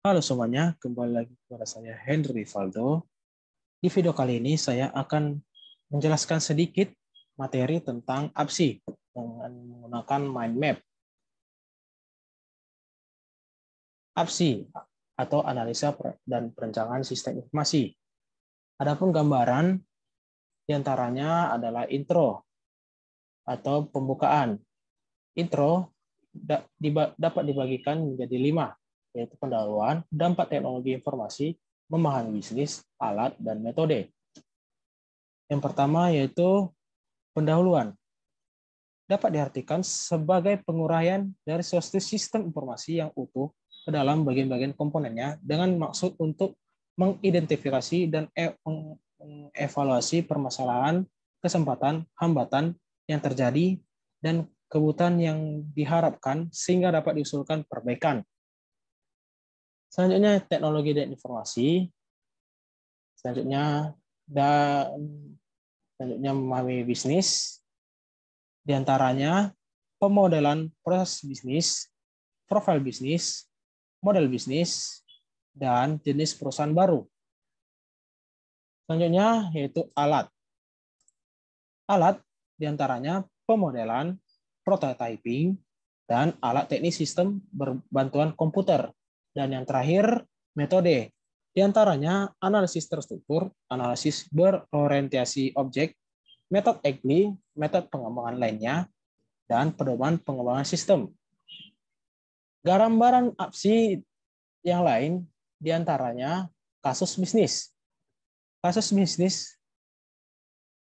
Halo semuanya, kembali lagi kepada saya Henry Valdo. Di video kali ini saya akan menjelaskan sedikit materi tentang APSI dengan menggunakan mind map. APSI atau analisa dan perencanaan sistem informasi. Adapun gambaran diantaranya adalah intro atau pembukaan. Intro dapat dibagikan menjadi lima, yaitu pendahuluan, dampak teknologi informasi, memahami bisnis, alat, dan metode. Yang pertama yaitu pendahuluan. Dapat diartikan sebagai penguraian dari suatu sistem informasi yang utuh ke dalam bagian-bagian komponennya dengan maksud untuk mengidentifikasi dan e- evaluasi permasalahan, kesempatan, hambatan yang terjadi, dan kebutuhan yang diharapkan sehingga dapat diusulkan perbaikan Selanjutnya teknologi dan informasi. Selanjutnya dan selanjutnya memahami bisnis. Di antaranya pemodelan proses bisnis, profil bisnis, model bisnis, dan jenis perusahaan baru. Selanjutnya yaitu alat. Alat diantaranya pemodelan, prototyping, dan alat teknis sistem berbantuan komputer. Dan yang terakhir, metode. Di antaranya analisis terstruktur, analisis berorientasi objek, metode EGLI, metode pengembangan lainnya, dan pedoman pengembangan sistem. Gambaran APSI yang lain di antaranya kasus bisnis. Kasus bisnis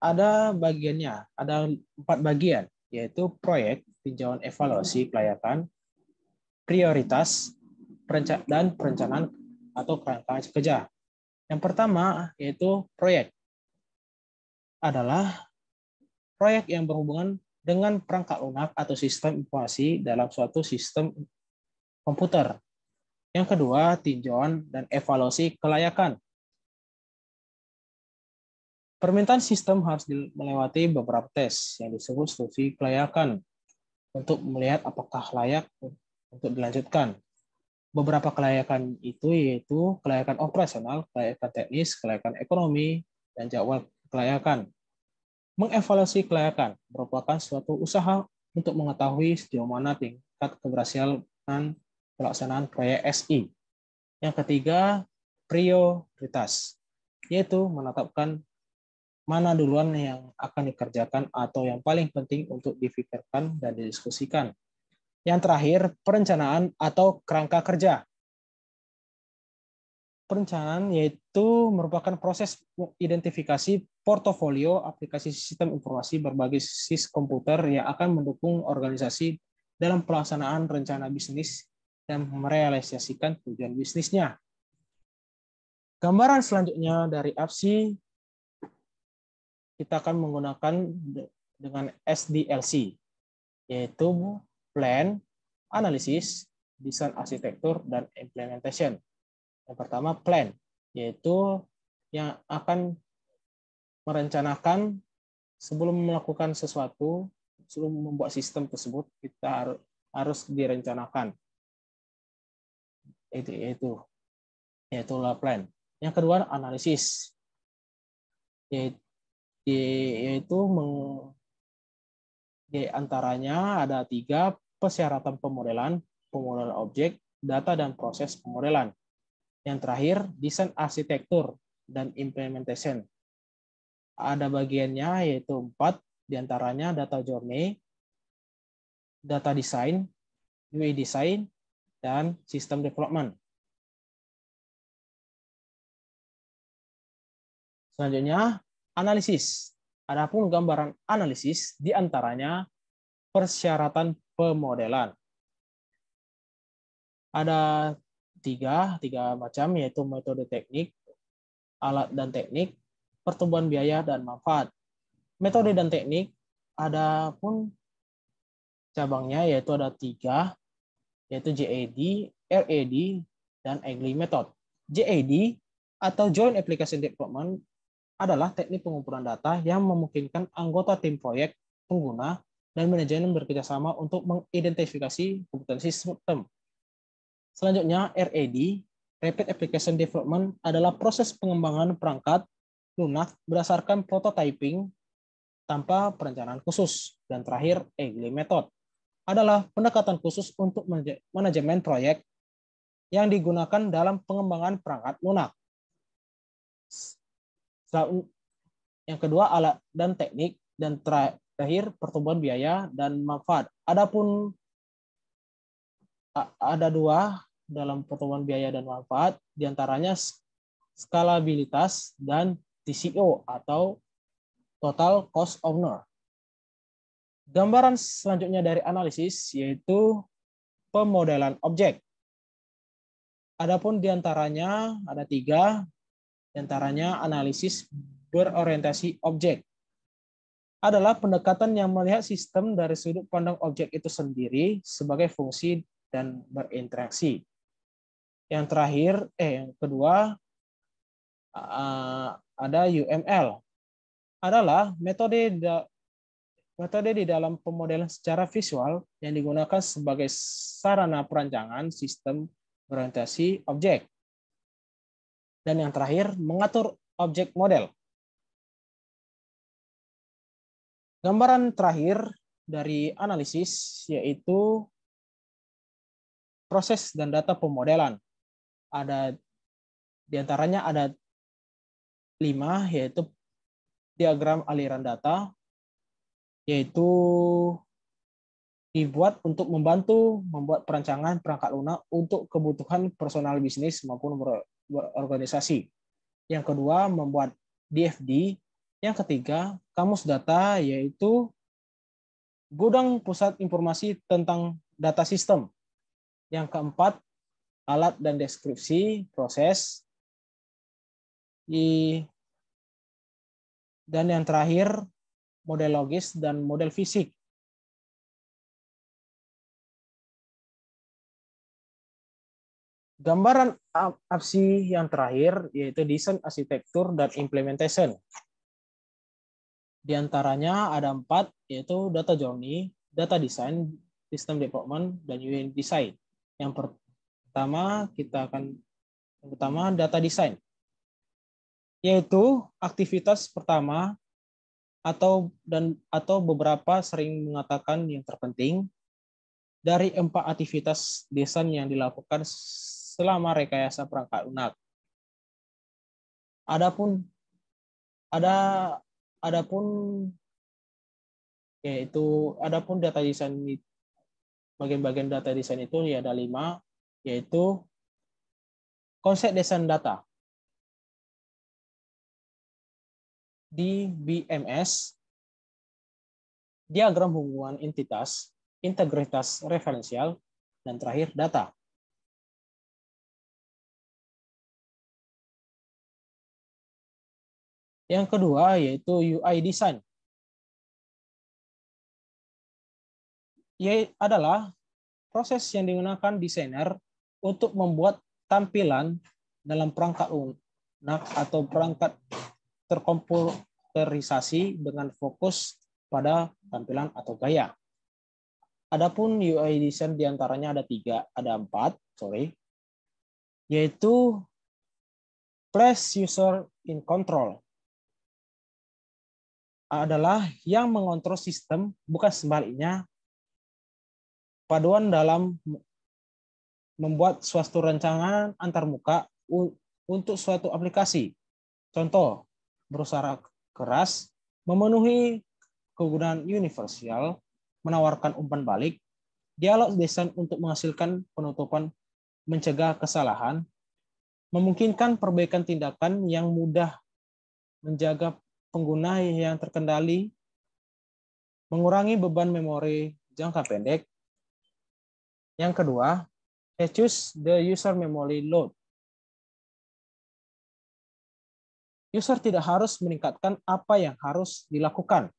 ada bagiannya, ada empat bagian, yaitu proyek, tinjauan evaluasi kelayakan, prioritas, dan perencanaan atau kerangka kerja. Yang pertama yaitu proyek adalah proyek yang berhubungan dengan perangkat lunak atau sistem informasi dalam suatu sistem komputer. Yang kedua, tinjauan dan evaluasi kelayakan. Permintaan sistem harus melewati beberapa tes yang disebut studi kelayakan untuk melihat apakah layak untuk dilanjutkan beberapa kelayakan itu yaitu kelayakan operasional, kelayakan teknis, kelayakan ekonomi, dan jawab kelayakan. Mengevaluasi kelayakan merupakan suatu usaha untuk mengetahui sejauh mana tingkat keberhasilan pelaksanaan proyek SI. Yang ketiga, prioritas, yaitu menetapkan mana duluan yang akan dikerjakan atau yang paling penting untuk difikirkan dan didiskusikan. Yang terakhir, perencanaan atau kerangka kerja. Perencanaan yaitu merupakan proses identifikasi portofolio aplikasi sistem informasi berbagai sis komputer yang akan mendukung organisasi dalam pelaksanaan rencana bisnis dan merealisasikan tujuan bisnisnya. Gambaran selanjutnya dari APSI, kita akan menggunakan dengan SDLC, yaitu plan, analisis, desain arsitektur, dan implementation. Yang pertama, plan, yaitu yang akan merencanakan sebelum melakukan sesuatu, sebelum membuat sistem tersebut, kita harus direncanakan. Itu, itu. Itulah plan. Yang kedua, analisis. Yaitu, yaitu meng, antaranya ada tiga persyaratan pemodelan, pemodelan objek, data dan proses pemodelan. Yang terakhir, desain arsitektur dan implementation. Ada bagiannya yaitu empat, diantaranya data journey, data design, UI design, dan sistem development. Selanjutnya, analisis. Adapun gambaran analisis diantaranya persyaratan pemodelan. Ada tiga, tiga macam yaitu metode teknik, alat dan teknik, pertumbuhan biaya dan manfaat. Metode dan teknik ada pun cabangnya yaitu ada tiga, yaitu JAD, RAD, dan Egli method. JAD atau Joint Application Development adalah teknik pengumpulan data yang memungkinkan anggota tim proyek pengguna dan manajemen bekerjasama untuk mengidentifikasi kompetensi sistem. Selanjutnya, RAD, Rapid Application Development, adalah proses pengembangan perangkat lunak berdasarkan prototyping tanpa perencanaan khusus. Dan terakhir, Agile Method adalah pendekatan khusus untuk manajemen proyek yang digunakan dalam pengembangan perangkat lunak. Yang kedua, alat dan teknik dan terakhir pertumbuhan biaya dan manfaat. Adapun ada dua dalam pertumbuhan biaya dan manfaat, diantaranya skalabilitas dan TCO atau total cost owner. Gambaran selanjutnya dari analisis yaitu pemodelan objek. Adapun diantaranya ada tiga, diantaranya analisis berorientasi objek adalah pendekatan yang melihat sistem dari sudut pandang objek itu sendiri sebagai fungsi dan berinteraksi. Yang terakhir, eh yang kedua eh, ada UML adalah metode metode di dalam pemodelan secara visual yang digunakan sebagai sarana perancangan sistem berorientasi objek. Dan yang terakhir, mengatur objek model Gambaran terakhir dari analisis yaitu proses dan data pemodelan. Ada diantaranya ada lima yaitu diagram aliran data yaitu dibuat untuk membantu membuat perancangan perangkat lunak untuk kebutuhan personal bisnis maupun organisasi. Yang kedua, membuat DFD yang ketiga, kamus data yaitu gudang pusat informasi tentang data sistem. Yang keempat, alat dan deskripsi proses. Dan yang terakhir, model logis dan model fisik. Gambaran absi yang terakhir yaitu desain arsitektur dan implementation. Di antaranya ada empat, yaitu data journey, data design, system development, dan UI design. Yang pertama kita akan yang pertama data design, yaitu aktivitas pertama atau dan atau beberapa sering mengatakan yang terpenting dari empat aktivitas desain yang dilakukan selama rekayasa perangkat lunak. Adapun ada adapun yaitu adapun data desain bagian-bagian data desain itu ya ada lima yaitu konsep desain data di BMS diagram hubungan entitas integritas referensial dan terakhir data Yang kedua yaitu UI design. Ia adalah proses yang digunakan desainer untuk membuat tampilan dalam perangkat lunak atau perangkat terkomputerisasi dengan fokus pada tampilan atau gaya. Adapun UI design diantaranya ada tiga, ada empat, sorry, yaitu place user in control, adalah yang mengontrol sistem, bukan sebaliknya. Paduan dalam membuat suatu rancangan antarmuka untuk suatu aplikasi. Contoh, berusaha keras, memenuhi kegunaan universal, menawarkan umpan balik, dialog desain untuk menghasilkan penutupan mencegah kesalahan, memungkinkan perbaikan tindakan yang mudah menjaga pengguna yang terkendali, mengurangi beban memori jangka pendek. Yang kedua, reduce the user memory load. User tidak harus meningkatkan apa yang harus dilakukan.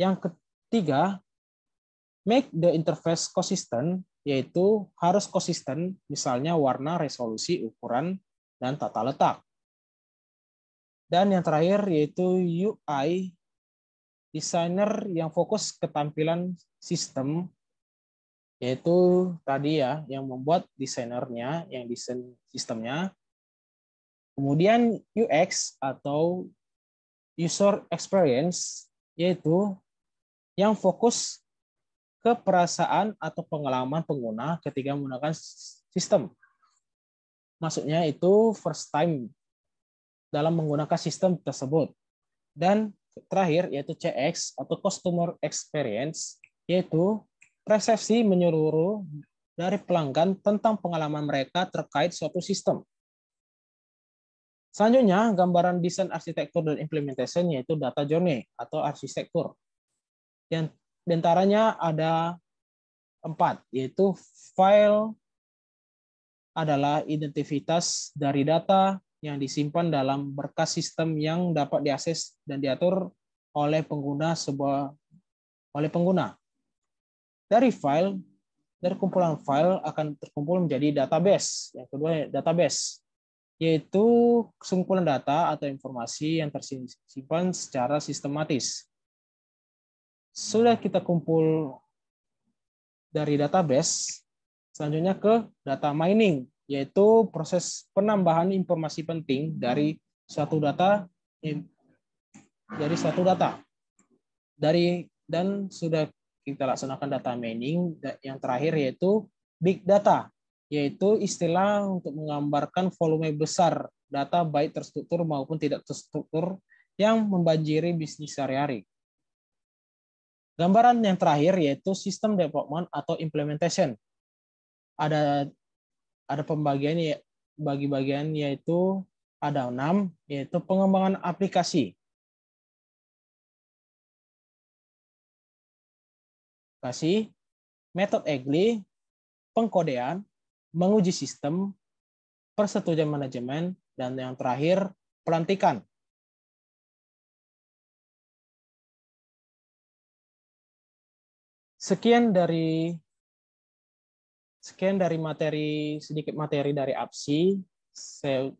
Yang ketiga, make the interface consistent, yaitu harus konsisten, misalnya warna, resolusi, ukuran, dan tata letak. Dan yang terakhir yaitu UI, designer yang fokus ke tampilan sistem, yaitu tadi ya, yang membuat desainernya, yang desain sistemnya. Kemudian UX atau user experience, yaitu yang fokus ke perasaan atau pengalaman pengguna ketika menggunakan sistem. Maksudnya itu first time dalam menggunakan sistem tersebut. Dan terakhir yaitu CX atau Customer Experience yaitu persepsi menyeluruh dari pelanggan tentang pengalaman mereka terkait suatu sistem. Selanjutnya, gambaran desain arsitektur dan implementation yaitu data journey atau arsitektur. Dan diantaranya ada empat, yaitu file adalah identitas dari data, yang disimpan dalam berkas sistem yang dapat diakses dan diatur oleh pengguna sebuah oleh pengguna. Dari file, dari kumpulan file akan terkumpul menjadi database. Yang kedua database, yaitu kumpulan data atau informasi yang tersimpan secara sistematis. Sudah kita kumpul dari database, selanjutnya ke data mining yaitu proses penambahan informasi penting dari satu data dari satu data dari dan sudah kita laksanakan data mining yang terakhir yaitu big data yaitu istilah untuk menggambarkan volume besar data baik terstruktur maupun tidak terstruktur yang membanjiri bisnis sehari-hari. Gambaran yang terakhir yaitu sistem development atau implementation. Ada ada pembagian ya bagi bagian yaitu ada enam yaitu pengembangan aplikasi. Aplikasi, metode EGLI, pengkodean, menguji sistem, persetujuan manajemen, dan yang terakhir pelantikan. Sekian dari Sekian dari materi sedikit materi dari APSI. Saya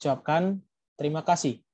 ucapkan terima kasih.